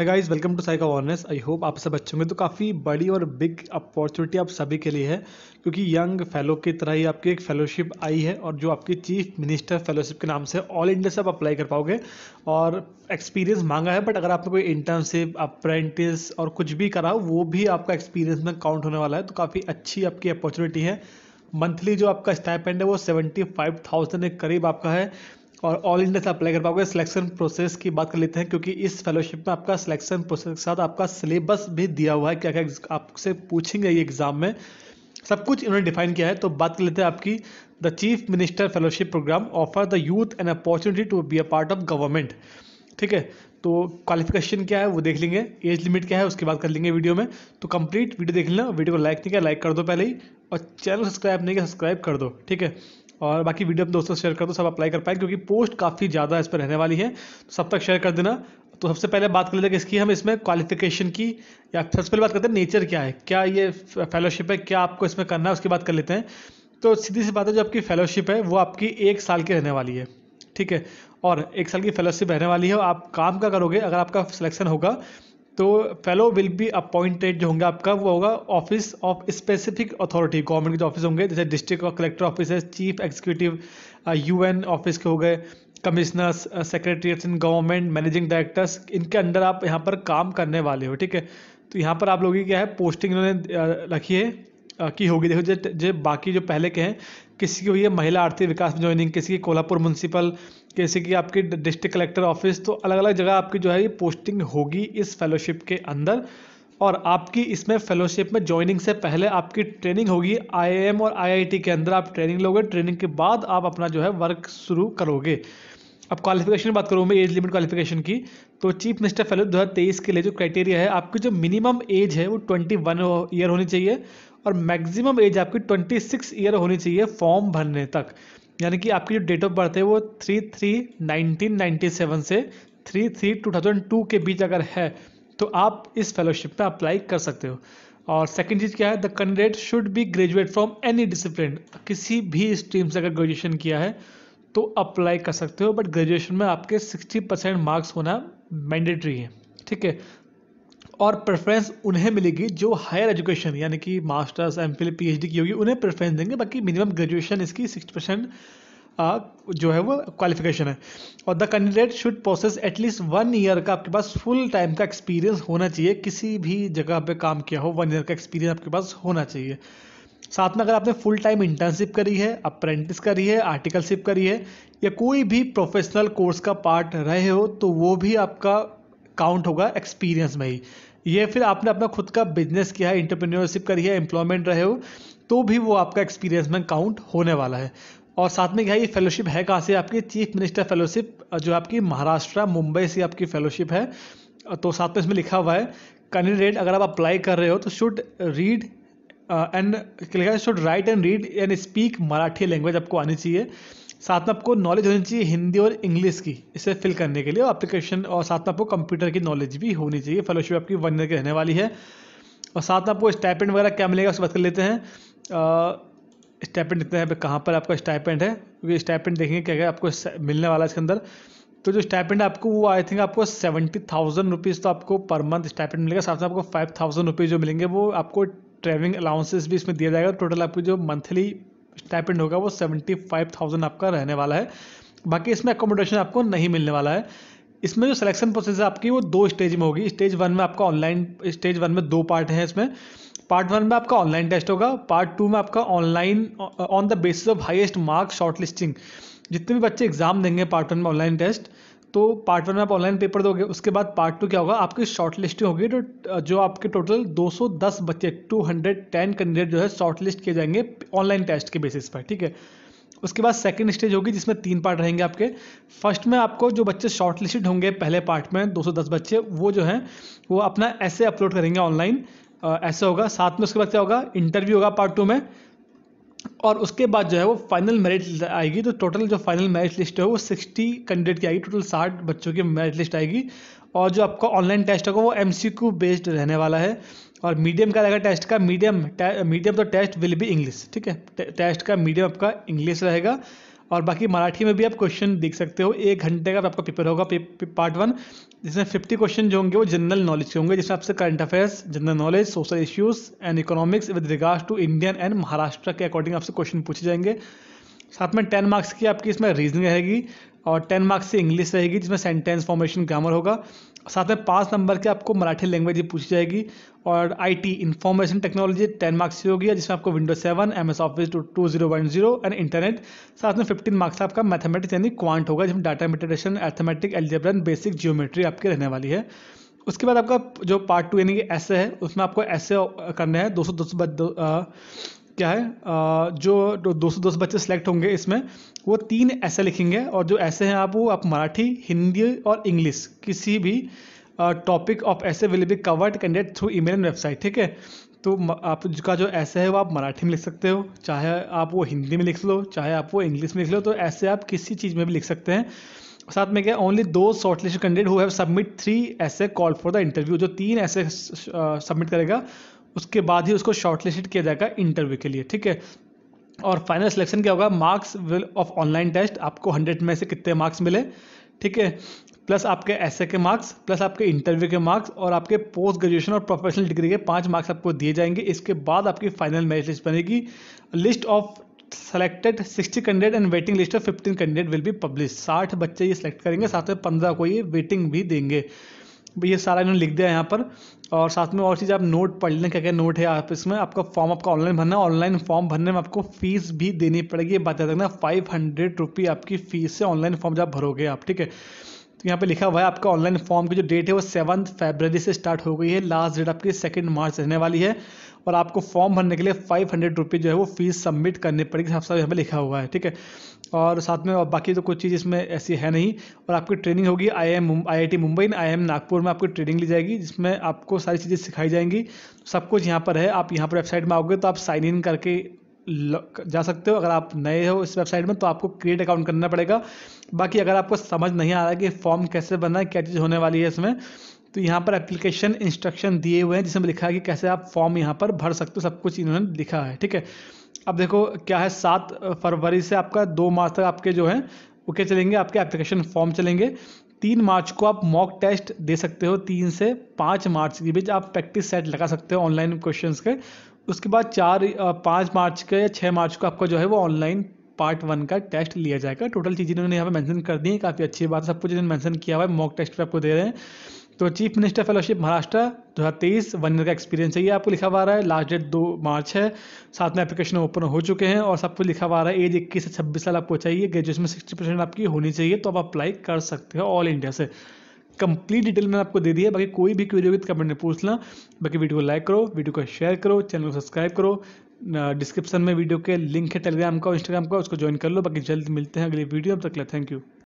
है guys welcome to साइका वॉर्नेस आई होप आप सब अच्छे होंगे तो काफ़ी बड़ी और बिग अपॉर्चुनिटी आप सभी के लिए है क्योंकि यंग फेलो की तरह ही आपकी एक फेलोशिप आई है और जो आपकी चीफ मिनिस्टर फेलोशिप के नाम से ऑल इंडिया से आप अप्लाई कर पाओगे और एक्सपीरियंस मांगा है बट अगर आपने कोई इंटर्नशिप अप्रेंटिस और कुछ भी करा वो भी आपका एक्सपीरियंस में काउंट होने वाला है तो काफ़ी अच्छी आपकी अपॉर्चुनिटी है मंथली जो आपका स्टाइपेंड है वो सेवेंटी फाइव थाउजेंड के करीब आपका है और ऑल इंडिया से अप्लाई कर पाओगे सिलेक्शन प्रोसेस की बात कर लेते हैं क्योंकि इस फेलोशिप में आपका सिलेक्शन प्रोसेस के साथ आपका सिलेबस भी दिया हुआ है क्या क्या आपसे पूछेंगे ये एग्ज़ाम में सब कुछ इन्होंने डिफाइन किया है तो बात कर लेते हैं आपकी the chief minister fellowship program offer the youth an opportunity to be a part of government ठीक है तो क्वालिफिकेशन क्या है वो देख लेंगे एज लिमिट क्या है उसकी बात कर लेंगे वीडियो में तो कंप्लीट वीडियो देख लेना वीडियो को लाइक नहीं किया लाइक कर दो पहले ही और चैनल सब्सक्राइब नहीं किया सब्सक्राइब कर दो ठीक है और बाकी वीडियो अपने दोस्तों से शेयर कर दो सब अप्लाई कर पाए क्योंकि पोस्ट काफ़ी ज़्यादा इस पर रहने वाली है तो सब तक शेयर कर देना तो सबसे पहले बात कर लेते हैं इसकी हम इसमें क्वालिफिकेशन की या सबसे पहले बात करते हैं नेचर क्या है क्या ये फेलोशिप है क्या आपको इसमें करना है उसकी बात कर लेते हैं तो सीधी सी बात है जो आपकी फेलोशिप है वो आपकी एक साल की रहने वाली है ठीक है और एक साल की फेलोशिप रहने वाली है आप काम का करोगे अगर आपका सिलेक्शन होगा तो फेलो विल बी अपॉइंटेड जो होंगे आपका वो होगा office of specific authority government के जो ऑफिस होंगे जैसे डिस्ट्रिक्ट और collector office chief executive UN office के हो गए commissioners secretariats in government managing directors इनके अंडर आप यहाँ पर काम करने वाले हो ठीक है तो यहाँ पर आप लोगों की क्या है पोस्टिंग इन्होंने uh, रखी है uh, की होगी देखो जो बाकी जो पहले के हैं किसी की हुई है महिला आर्थिक विकास में ज्वाइनिंग किसी की कोल्हापुर म्यूनसिपल जैसे कि आपकी डिस्ट्रिक्ट कलेक्टर ऑफिस तो अलग अलग जगह आपकी जो है ये पोस्टिंग होगी इस फेलोशिप के अंदर और आपकी इसमें फेलोशिप में ज्वाइनिंग से पहले आपकी ट्रेनिंग होगी आईएएम और आईआईटी के अंदर आप ट्रेनिंग लोगे ट्रेनिंग के बाद आप अपना जो है वर्क शुरू करोगे अब क्वालिफिकेशन बात करूँ मैं एज लिमिट क्वालिफिकेशन की तो चीफ मिनिस्टर फेलो दो के लिए जो क्राइटेरिया है आपकी जो मिनिमम एज है वो 21 ईयर होनी चाहिए और मैक्सिमम एज आपकी 26 ईयर होनी चाहिए फॉर्म भरने तक यानी कि आपकी जो डेट ऑफ बर्थ है वो three three nineteen ninety seven से three three two thousand two के बीच अगर है तो आप इस फेलोशिप में अप्लाई कर सकते हो और सेकंड चीज़ क्या है the candidate should be graduate from any discipline किसी भी स्ट्रीम से अगर ग्रेजुएशन किया है तो अप्लाई कर सकते हो बट ग्रेजुएशन में आपके सिक्सटी परसेंट मार्क्स होना मैंडेटरी है ठीक है और प्रेफरेंस उन्हें मिलेगी जो हायर एजुकेशन यानी कि मास्टर्स एम फिल पी की होगी उन्हें प्रेफरेंस देंगे बाकी मिनिमम ग्रेजुएशन इसकी सिक्सटी परसेंट जो है वो क्वालिफिकेशन है और the candidate should process at least one year का आपके पास फुल टाइम का एक्सपीरियंस होना चाहिए किसी भी जगह पे काम किया हो वन ईयर का एक्सपीरियंस आपके पास होना चाहिए साथ में अगर आपने फुल टाइम इंटर्नशिप करी है अप्रेंटिस करी है आर्टिकलशिप करी है या कोई भी प्रोफेशनल कोर्स का पार्ट रहे हो तो वो भी आपका काउंट होगा एक्सपीरियंस में ही ये फिर आपने अपना खुद का बिजनेस किया है इंटरप्रेन्योरशिप करी है एम्प्लॉयमेंट रहे हो तो भी वो आपका एक्सपीरियंस में काउंट होने वाला है और साथ में क्या ये फेलोशिप है कहाँ से आपकी चीफ मिनिस्टर फेलोशिप जो आपकी महाराष्ट्र मुंबई से आपकी फेलोशिप है तो साथ में इसमें लिखा हुआ है कैंडिडेट अगर आप अप्लाई कर रहे हो तो शुड रीड एंड लिखा should write and read and speak Marathi language आपको आनी चाहिए साथ में आपको नॉलेज होनी चाहिए हिंदी और इंग्लिश की इसे फिल करने के लिए एप्लीकेशन और साथ में आपको कंप्यूटर की नॉलेज भी होनी चाहिए फेलोशिप आपकी वन ईयर की रहने वाली है और साथ में आपको स्टाइपेंट वगैरह क्या मिलेगा उसकी बात कर लेते हैं स्टाइपेंट देखते हैं कहाँ पर आपका स्टाइपेंट है क्योंकि स्टाइपेंट देखेंगे क्या क्या आपको मिलने वाला है इसके अंदर तो जो स्टाइपेंट आपको वो आई थिंक आपको सेवेंटी थाउजेंड रुपीज़ तो आपको पर मंथ स्टाइपेंट मिलेगा साथ में आपको फाइव थाउजेंड रुपीज़ जो मिलेंगे वो आपको ट्रैवलिंग अलाउंसेस भी इसमें दिया जाएगा टोटल आपकी जो मंथली स्टाइपेंड होगा वो सेवेंटी फाइव थाउजेंड आपका रहने वाला है बाकी इसमें अकोमोडेशन आपको नहीं मिलने वाला है इसमें जो सिलेक्शन प्रोसेस है आपकी वो दो स्टेज में होगी स्टेज वन में आपका ऑनलाइन स्टेज वन में दो पार्ट हैं इसमें पार्ट वन में आपका ऑनलाइन टेस्ट होगा पार्ट टू में आपका online on the basis of highest marks shortlisting जितने भी बच्चे एग्जाम देंगे पार्ट वन में ऑनलाइन टेस्ट तो पार्ट वन में आप ऑनलाइन पेपर दोगे उसके बाद पार्ट टू क्या होगा आपकी शॉर्ट लिस्ट होगी तो जो आपके टोटल 210 बच्चे 210 कैंडिडेट जो है शॉर्ट लिस्ट किए जाएंगे ऑनलाइन टेस्ट के बेसिस पर ठीक है उसके बाद सेकेंड स्टेज होगी जिसमें तीन पार्ट रहेंगे आपके फर्स्ट में आपको जो बच्चे शॉर्ट लिस्टेड होंगे पहले पार्ट में 210 बच्चे वो जो हैं वो अपना ऐसे अपलोड करेंगे ऑनलाइन ऐसे होगा साथ में उसके बाद क्या होगा इंटरव्यू होगा पार्ट टू में और उसके बाद जो है वो फाइनल मेरिट आएगी तो टोटल जो फाइनल मेरिट लिस्ट है वो सिक्सटी कैंडिडेट की आएगी टोटल साठ बच्चों की मेरिट लिस्ट आएगी और जो आपका ऑनलाइन टेस्ट होगा वो एम बेस्ड रहने वाला है और मीडियम का रहेगा टेस्ट का मीडियम मीडियम तो टेस्ट विल बी इंग्लिश ठीक है टेस्ट का मीडियम आपका इंग्लिश रहेगा और बाकी मराठी में भी आप क्वेश्चन देख सकते हो एक घंटे का आपका पेपर होगा पार्ट वन जिसमें फिफ्टी क्वेश्चन जो होंगे वो जनरल नॉलेज के होंगे जिसमें आपसे current affairs general knowledge social issues and economics with regard to Indian and Maharashtra के अकॉर्डिंग आपसे क्वेश्चन पूछे जाएंगे साथ में टेन मार्क्स की आपकी इसमें रीजनिंग रहेगी और टेन मार्क्स से इंग्लिश रहेगी जिसमें सेंटेंस फॉर्मेशन ग्रामर होगा साथ में पाँच नंबर के आपको मराठी लैंग्वेज ही पूछी जाएगी और IT information technology ten marks की होगी जिसमें आपको window seven M S office two zero one zero and internet साथ में फिफ्टीन मार्क्स आपका मैथमेटिक्स यानी क्वांट होगा जिसमें डाटा मेटेशन एथमेटिक एल्जेब्रन बेसिक जियोमेट्री आपकी रहने वाली है उसके बाद आपका जो पार्ट टू यानी कि ऐसे है उसमें आपको ऐसे करने हैं दो सौ दो सौ क्या है जो दो सौ दस बच्चे सेलेक्ट होंगे इसमें वो तीन ऐसे लिखेंगे और जो ऐसे हैं आप वो आप मराठी हिंदी और इंग्लिश किसी भी topic of essay will be covered candidate through email and website ठीक है तो आपका जो ऐसे है वो आप मराठी में लिख सकते हो चाहे आप वो हिंदी में लिख लो चाहे आप वो इंग्लिश में लिख लो तो ऐसे आप किसी चीज़ में भी लिख सकते हैं साथ में क्या ओनली दो shortlist candidate who have submit three essay call for the interview जो तीन ऐसे सबमिट करेगा उसके बाद ही उसको शॉर्टलिस्टेड किया जाएगा इंटरव्यू के लिए ठीक है और फाइनल सिलेक्शन क्या होगा marks will of online test आपको हंड्रेड में से कितने मार्क्स मिले ठीक है प्लस आपके एसए के मार्क्स प्लस आपके इंटरव्यू के मार्क्स और आपके पोस्ट ग्रेजुएशन और प्रोफेशनल डिग्री के पांच मार्क्स आपको दिए जाएंगे इसके बाद आपकी फाइनल मेरिट लिस्ट बनेगी list of selected sixty candidate and waiting list of fifteen candidate will be publish साठ बच्चे ये सिलेक्ट करेंगे साथ में पंद्रह को ये वेटिंग भी देंगे ये सारा इन्होंने लिख दिया यहाँ पर और साथ में और चीज़ आप नोट पढ़ लें क्या क्या नोट है आप इसमें आपका फॉर्म आपका ऑनलाइन भरना है ऑनलाइन फॉर्म भरने में आपको फीस भी देनी पड़ेगी ये बात याद रखना फाइव हंड्रेड रुपी आपकी फ़ीस से ऑनलाइन फॉर्म जब भरोगे आप ठीक है तो यहाँ पे लिखा हुआ है आपका ऑनलाइन फॉर्म की जो डेट है वो सेवन्थ फेबररी से स्टार्ट हो गई है लास्ट डेट आपकी सेकेंड मार्च रहने वाली है और आपको फॉर्म भरने के लिए फाइव हंड्रेड रुपीज़ जो है वो फीस सबमिट करनी पड़ेगी हिसाब से यहाँ पर लिखा हुआ है ठीक है और साथ में और बाकी तो कुछ चीज़ इसमें ऐसी है नहीं और आपकी ट्रेनिंग होगी I M I I T Mumbai I M Nagpur में आपकी ट्रेनिंग ली जाएगी जिसमें आपको सारी चीज़ें सिखाई जाएंगी सब कुछ यहाँ पर है आप यहाँ पर वेबसाइट में आओगे तो आप साइन इन करके जा सकते हो अगर आप नए हो इस वेबसाइट में तो आपको क्रिएट अकाउंट करना पड़ेगा बाकी अगर आपको समझ नहीं आ रहा है कि फॉर्म कैसे बनना है क्या चीज़ होने वाली है इसमें तो यहाँ पर एप्लीकेशन इंस्ट्रक्शन दिए हुए हैं जिसमें लिखा है कि कैसे आप फॉर्म यहाँ पर भर सकते हो सब कुछ इन्होंने लिखा है ठीक है अब देखो क्या है सात फरवरी से आपका दो मार्च तक आपके जो है ओके चलेंगे आपके एप्लीकेशन फॉर्म चलेंगे तीन मार्च को आप मॉक टेस्ट दे सकते हो तीन से पाँच मार्च के बीच आप प्रैक्टिस सेट लगा सकते हो ऑनलाइन क्वेश्चंस के उसके बाद चार पाँच मार्च के या छः मार्च को आपका जो है वो ऑनलाइन पार्ट वन का टेस्ट लिया जाएगा टोटल चीज़ें इन्होंने यहाँ पे मेंशन कर दी है काफ़ी अच्छी बात सब कुछ इन्होंने मेंशन किया हुआ है मॉक टेस्ट पे आपको दे रहे हैं तो chief minister fellowship Maharashtra 2023 one year का एक्सपीरियंस चाहिए आपको लिखा हुआ रहा है लास्ट डेट दो मार्च है साथ में एप्लीकेशन ओपन हो चुके हैं और सबको लिखा हुआ रहा है एज इक्कीस से छब्बीस साल आपको चाहिए ग्रेजुएशन में सिक्सटी परसेंट आपकी होनी चाहिए तो आप अप्लाई कर सकते हो ऑल इंडिया से कंप्लीट डिटेल मैंने आपको दे दी है बाकी कोई भी क्वेरी होगी तो कमेंट में पूछ लें बाकी वीडियो को लाइक करो वीडियो को शेयर करो चैनल को सब्सक्राइब करो डिस्क्रिप्शन में वीडियो के लिंक है टेलीग्राम का और इंस्टाग्राम का उसको ज्वाइन कर लो बाकी जल्द मिलते हैं अगली वीडियो अब तक ले थैंक यू